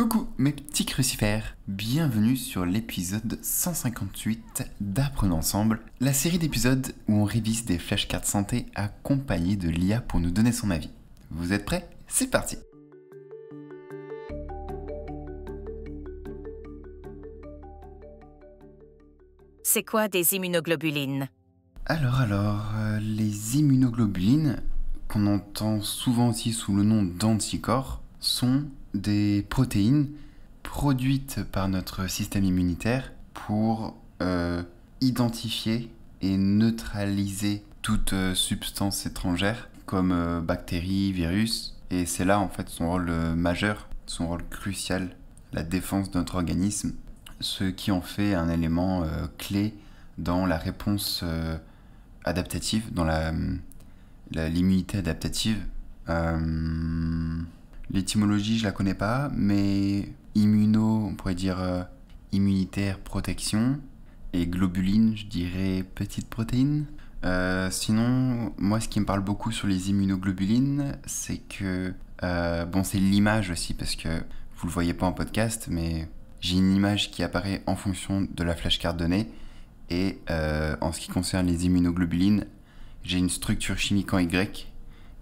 Coucou mes petits crucifères, bienvenue sur l'épisode 158 d'Apprenons ensemble, la série d'épisodes où on révise des flashcards santé accompagnés de l'IA pour nous donner son avis. Vous êtes prêts C'est parti C'est quoi des immunoglobulines Alors alors, euh, les immunoglobulines, qu'on entend souvent aussi sous le nom d'anticorps, sont des protéines produites par notre système immunitaire pour euh, identifier et neutraliser toute euh, substance étrangère comme euh, bactéries, virus. Et c'est là en fait son rôle majeur, son rôle crucial, la défense de notre organisme, ce qui en fait un élément clé dans la réponse adaptative, dans la hum, l'immunité adaptative. Hum, L'étymologie, je la connais pas, mais immuno, on pourrait dire euh, immunitaire, protection. Et globuline, je dirais petite protéine. Euh, sinon, moi, ce qui me parle beaucoup sur les immunoglobulines, c'est que. Euh, bon, c'est l'image aussi, parce que vous le voyez pas en podcast, mais j'ai une image qui apparaît en fonction de la flashcard donnée. Et en ce qui concerne les immunoglobulines, j'ai une structure chimique en Y.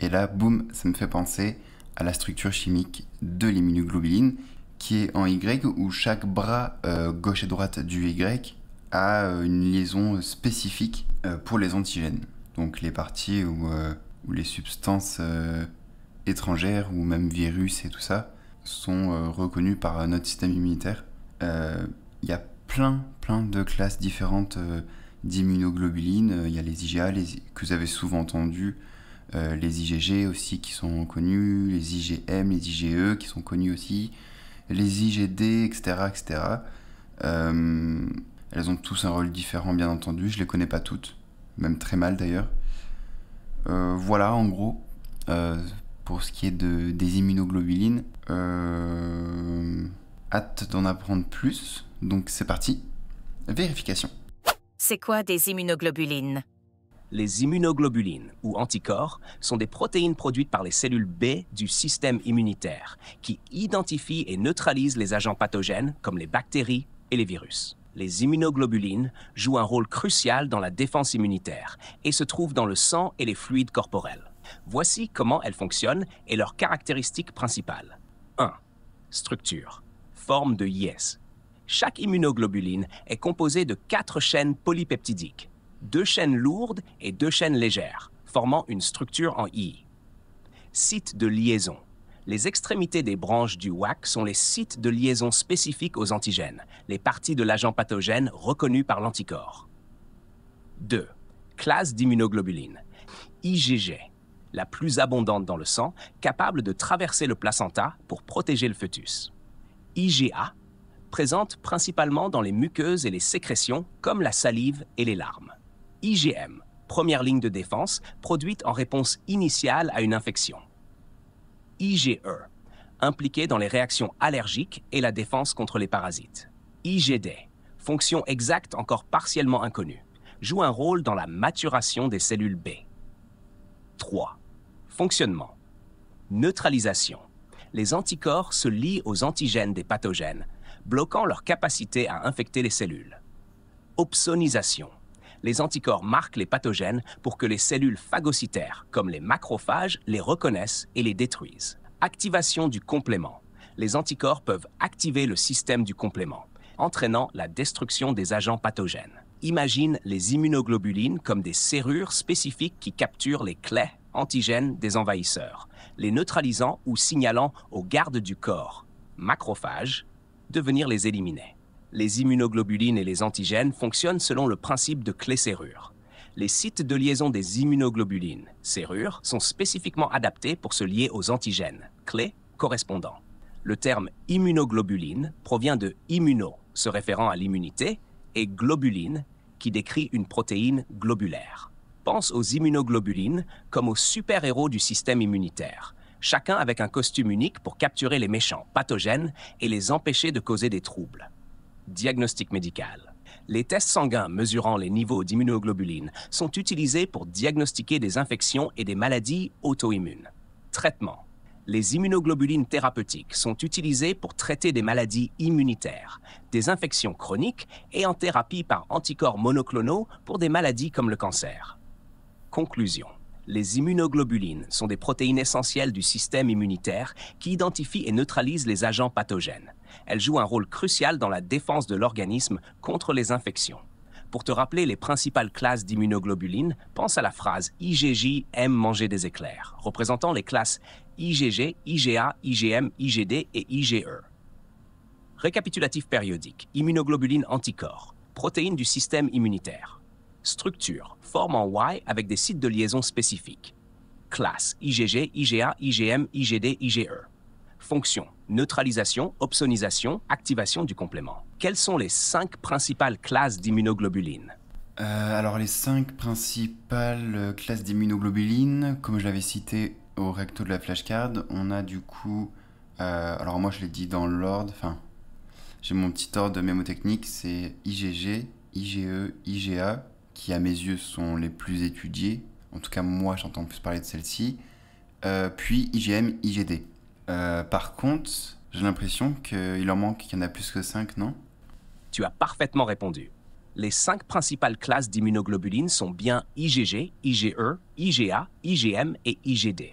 Et là, boum, ça me fait penser à la structure chimique de l'immunoglobuline, qui est en Y où chaque bras euh, gauche et droite du Y a euh, une liaison spécifique euh, pour les antigènes. Donc les parties où, les substances étrangères ou même virus et tout ça sont reconnues par notre système immunitaire. Il y a plein plein de classes différentes d'immunoglobulines. Il y a les IgA que vous avez souvent entendu, euh, les IgG aussi qui sont connus, les IgM, les IgE qui sont connus aussi, les IgD, etc. etc. Euh, elles ont tous un rôle différent, bien entendu. Je ne les connais pas toutes, même très mal d'ailleurs. Euh, voilà, en gros, pour ce qui est de, des immunoglobulines. hâte d'en apprendre plus, donc c'est parti. Vérification. C'est quoi des immunoglobulines les immunoglobulines, ou anticorps, sont des protéines produites par les cellules B du système immunitaire, qui identifient et neutralisent les agents pathogènes comme les bactéries et les virus. Les immunoglobulines jouent un rôle crucial dans la défense immunitaire et se trouvent dans le sang et les fluides corporels. Voici comment elles fonctionnent et leurs caractéristiques principales. 1. Structure. Forme de yes. Chaque immunoglobuline est composée de quatre chaînes polypeptidiques deux chaînes lourdes et deux chaînes légères, formant une structure en I. Sites de liaison. Les extrémités des branches du WAC sont les sites de liaison spécifiques aux antigènes, les parties de l'agent pathogène reconnues par l'anticorps. 2. Classe d'immunoglobuline. IgG, la plus abondante dans le sang, capable de traverser le placenta pour protéger le fœtus. IgA, présente principalement dans les muqueuses et les sécrétions, comme la salive et les larmes. IgM, première ligne de défense, produite en réponse initiale à une infection. IgE, impliqué dans les réactions allergiques et la défense contre les parasites. IgD, fonction exacte encore partiellement inconnue, joue un rôle dans la maturation des cellules B. 3. Fonctionnement. Neutralisation. Les anticorps se lient aux antigènes des pathogènes, bloquant leur capacité à infecter les cellules. Opsonisation les anticorps marquent les pathogènes pour que les cellules phagocytaires, comme les macrophages, les reconnaissent et les détruisent. Activation du complément. Les anticorps peuvent activer le système du complément, entraînant la destruction des agents pathogènes. Imagine les immunoglobulines comme des serrures spécifiques qui capturent les clés antigènes des envahisseurs, les neutralisant ou signalant aux gardes du corps, macrophages, de venir les éliminer les immunoglobulines et les antigènes fonctionnent selon le principe de clé-serrure. Les sites de liaison des immunoglobulines, serrures, sont spécifiquement adaptés pour se lier aux antigènes, clés correspondants. Le terme immunoglobuline provient de immuno, se référant à l'immunité, et globuline, qui décrit une protéine globulaire. Pense aux immunoglobulines comme aux super-héros du système immunitaire, chacun avec un costume unique pour capturer les méchants pathogènes et les empêcher de causer des troubles diagnostic médical. Les tests sanguins mesurant les niveaux d'immunoglobulines sont utilisés pour diagnostiquer des infections et des maladies auto-immunes. Traitement. Les immunoglobulines thérapeutiques sont utilisées pour traiter des maladies immunitaires, des infections chroniques et en thérapie par anticorps monoclonaux pour des maladies comme le cancer. Conclusion. Les immunoglobulines sont des protéines essentielles du système immunitaire qui identifient et neutralisent les agents pathogènes. Elles jouent un rôle crucial dans la défense de l'organisme contre les infections. Pour te rappeler les principales classes d'immunoglobulines, pense à la phrase IgJ aime manger des éclairs, représentant les classes IgG, IgA, IgM, IgD et IgE. Récapitulatif périodique, immunoglobuline anticorps, protéines du système immunitaire structure, forme en Y avec des sites de liaison spécifiques. Classe, IgG, IgA, IgM, IgD, IgE. Fonction, neutralisation, opsonisation, activation du complément. Quelles sont les cinq principales classes d'immunoglobulines euh, Alors les cinq principales euh, classes d'immunoglobulines, comme je l'avais cité au recto de la flashcard, on a du coup... Euh, alors moi je l'ai dit dans l'ordre, enfin j'ai mon petit ordre de mémotechnique, c'est IgG, IgE, IgA, qui à mes yeux sont les plus étudiées, en tout cas moi j'entends plus parler de celles ci euh, puis IGM, IGD. Euh, par contre, j'ai l'impression qu'il en manque, qu'il y en a plus que 5, non Tu as parfaitement répondu. Les cinq principales classes d'immunoglobulines sont bien IgG, IgE, IgA, IgM et IgD.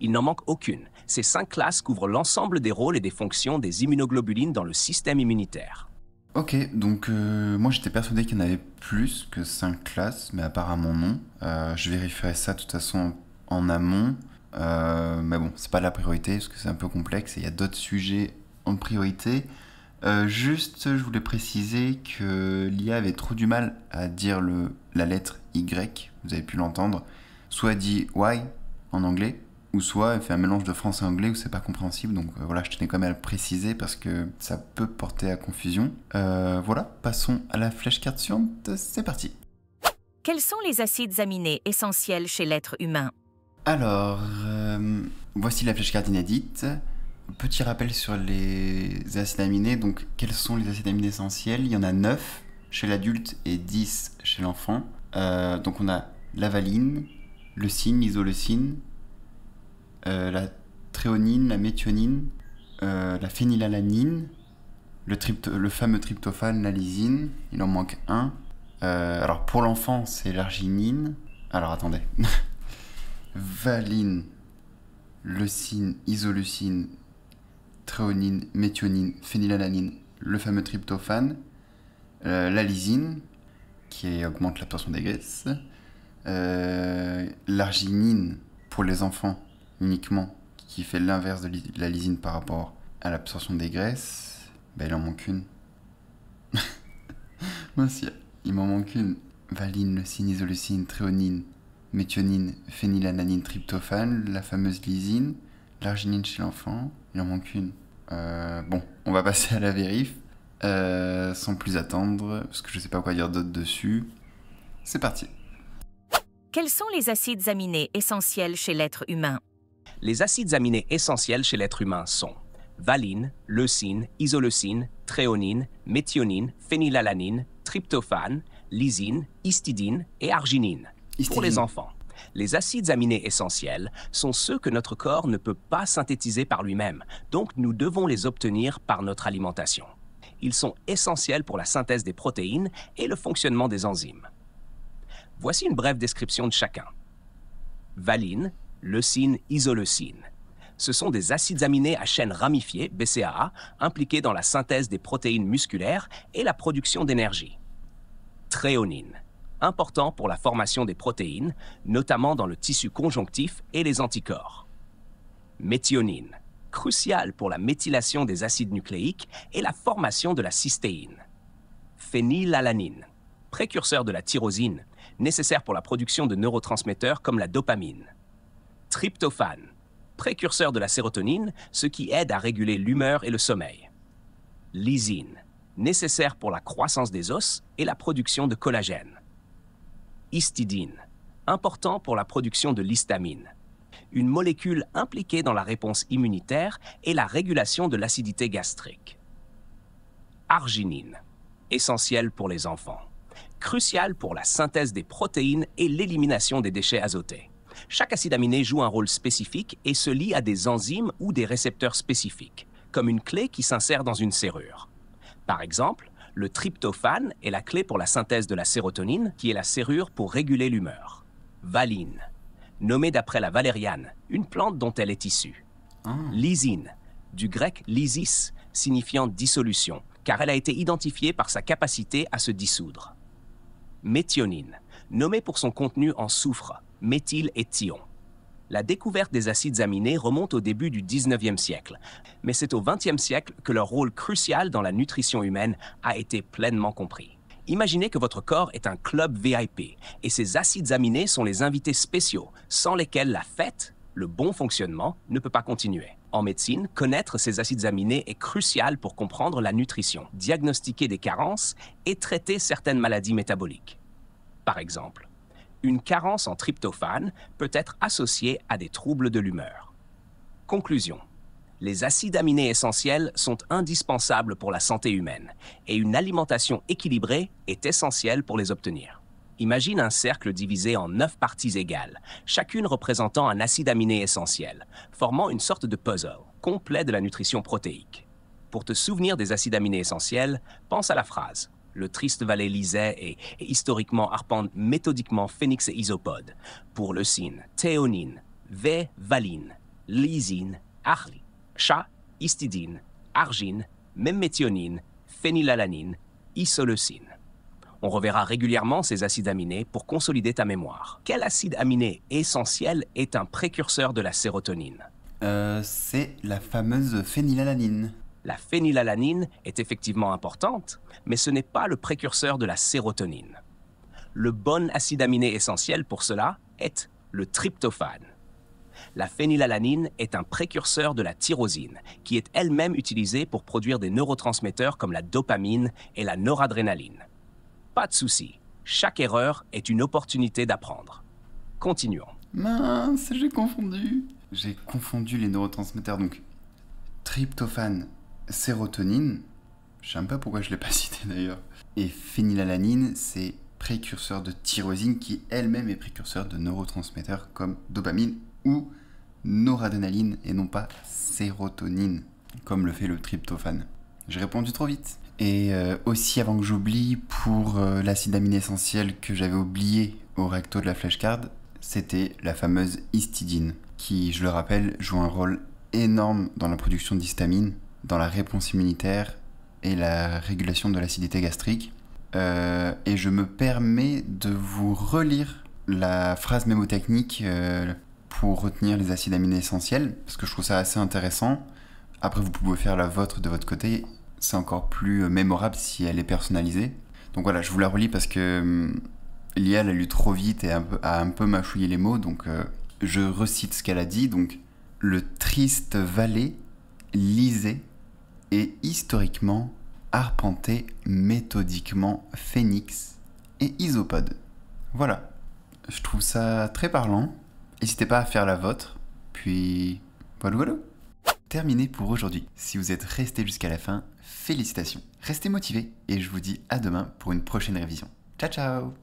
Il n'en manque aucune. Ces cinq classes couvrent l'ensemble des rôles et des fonctions des immunoglobulines dans le système immunitaire. Ok, donc euh, moi j'étais persuadé qu'il y en avait plus que 5 classes, mais apparemment non. Euh, je vérifierai ça de toute façon en amont. Euh, mais bon, c'est pas la priorité parce que c'est un peu complexe et il y a d'autres sujets en priorité. juste, je voulais préciser que l'IA avait trop du mal à dire la lettre Y, vous avez pu l'entendre. Soit dit Y en anglais, ou soit elle fait un mélange de français et anglais où c'est pas compréhensible. Donc euh, voilà, je tenais quand même à le préciser parce que ça peut porter à confusion. Euh, voilà, passons à la flèche carte suivante, c'est parti. Quels sont les acides aminés essentiels chez l'être humain Alors, euh, voici la flèche carte inédite. Petit rappel sur les acides aminés. Donc, quels sont les acides aminés essentiels Il y en a 9 chez l'adulte et 10 chez l'enfant. donc, on a la valine, cygne, l'isoleucine, euh, la tréonine, la méthionine, euh, la phénylalanine, le, fameux tryptophane, la lysine, il en manque un. Euh, alors pour l'enfant, c'est l'arginine. Alors attendez. Valine, leucine, isoleucine, tréonine, méthionine, phénylalanine, le fameux tryptophane, euh, la lysine, qui augmente la l'absorption des graisses, l'arginine pour les enfants, uniquement, qui fait l'inverse de la lysine par rapport à l'absorption des graisses, bah, il en manque une. aussi, il m'en manque une. Valine, leucine, isoleucine, tréonine, méthionine, phénylananine, tryptophane, la fameuse lysine, l'arginine chez l'enfant, il en manque une. Euh, bon, on va passer à la vérif. Euh, sans plus attendre, parce que je ne sais pas quoi dire d'autre dessus. C'est parti. Quels sont les acides aminés essentiels chez l'être humain les acides aminés essentiels chez l'être humain sont valine, leucine, isoleucine, tréonine, méthionine, phénylalanine, tryptophane, lysine, histidine et arginine. Pour les enfants, les acides aminés essentiels sont ceux que notre corps ne peut pas synthétiser par lui-même, donc nous devons les obtenir par notre alimentation. Ils sont essentiels pour la synthèse des protéines et le fonctionnement des enzymes. Voici une brève description de chacun. Valine leucine, isoleucine. Ce sont des acides aminés à chaîne ramifiée, BCAA, impliqués dans la synthèse des protéines musculaires et la production d'énergie. Tréonine, important pour la formation des protéines, notamment dans le tissu conjonctif et les anticorps. Méthionine, Crucial pour la méthylation des acides nucléiques et la formation de la cystéine. Phénylalanine, précurseur de la tyrosine, nécessaire pour la production de neurotransmetteurs comme la dopamine tryptophane, précurseur de la sérotonine, ce qui aide à réguler l'humeur et le sommeil. Lysine, nécessaire pour la croissance des os et la production de collagène. Histidine, important pour la production de l'histamine, une molécule impliquée dans la réponse immunitaire et la régulation de l'acidité gastrique. Arginine, essentielle pour les enfants, cruciale pour la synthèse des protéines et l'élimination des déchets azotés. Chaque acide aminé joue un rôle spécifique et se lie à des enzymes ou des récepteurs spécifiques, comme une clé qui s'insère dans une serrure. Par exemple, le tryptophane est la clé pour la synthèse de la sérotonine, qui est la serrure pour réguler l'humeur. Valine, nommée d'après la valériane, une plante dont elle est issue. Ah. Lysine, du grec lysis, signifiant dissolution, car elle a été identifiée par sa capacité à se dissoudre. Méthionine, nommée pour son contenu en soufre, et thion. La découverte des acides aminés remonte au début du 19e siècle, mais c'est au 20e siècle que leur rôle crucial dans la nutrition humaine a été pleinement compris. Imaginez que votre corps est un club VIP et ces acides aminés sont les invités spéciaux, sans lesquels la fête, le bon fonctionnement, ne peut pas continuer. En médecine, connaître ces acides aminés est crucial pour comprendre la nutrition, diagnostiquer des carences et traiter certaines maladies métaboliques. Par exemple, une carence en tryptophane peut être associée à des troubles de l'humeur. Conclusion. Les acides aminés essentiels sont indispensables pour la santé humaine et une alimentation équilibrée est essentielle pour les obtenir. Imagine un cercle divisé en neuf parties égales, chacune représentant un acide aminé essentiel, formant une sorte de puzzle complet de la nutrition protéique. Pour te souvenir des acides aminés essentiels, pense à la phrase le triste valet lisait et, historiquement arpente méthodiquement phénix et isopode pour leucine, théonine, V-valine, lysine, arli, chat, histidine, argine, méthionine phénylalanine, isoleucine. On reverra régulièrement ces acides aminés pour consolider ta mémoire. Quel acide aminé essentiel est un précurseur de la sérotonine euh, C'est la fameuse phénylalanine. La phénylalanine est effectivement importante, mais ce n'est pas le précurseur de la sérotonine. Le bon acide aminé essentiel pour cela est le tryptophane. La phénylalanine est un précurseur de la tyrosine, qui est elle-même utilisée pour produire des neurotransmetteurs comme la dopamine et la noradrénaline. Pas de souci, chaque erreur est une opportunité d'apprendre. Continuons. Mince, j'ai confondu. J'ai confondu les neurotransmetteurs donc. Tryptophane, sérotonine, je sais même pas pourquoi je l'ai pas cité d'ailleurs, et phénylalanine, c'est précurseur de tyrosine qui elle-même est précurseur de neurotransmetteurs comme dopamine ou noradrénaline et non pas sérotonine, comme le fait le tryptophane. J'ai répondu trop vite. Et euh, aussi, avant que j'oublie, pour euh, l'acide aminé essentiel que j'avais oublié au recto de la flashcard, c'était la fameuse histidine, qui, je le rappelle, joue un rôle énorme dans la production d'histamine, dans la réponse immunitaire et la régulation de l'acidité gastrique. Euh, et je me permets de vous relire la phrase mémotechnique euh, pour retenir les acides aminés essentiels, parce que je trouve ça assez intéressant. Après, vous pouvez faire la vôtre de votre côté, c'est encore plus euh, mémorable si elle est personnalisée. Donc voilà, je vous la relis parce que hum, Lia l'a lu trop vite et a un peu, a mâchouillé les mots, donc je recite ce qu'elle a dit. Donc, le triste valet lisait et historiquement arpenté méthodiquement Phénix et Isopode. Voilà, je trouve ça très parlant. N'hésitez pas à faire la vôtre, puis voilà voilà. Terminé pour aujourd'hui. Si vous êtes resté jusqu'à la fin, félicitations. Restez motivé et je vous dis à demain pour une prochaine révision. Ciao ciao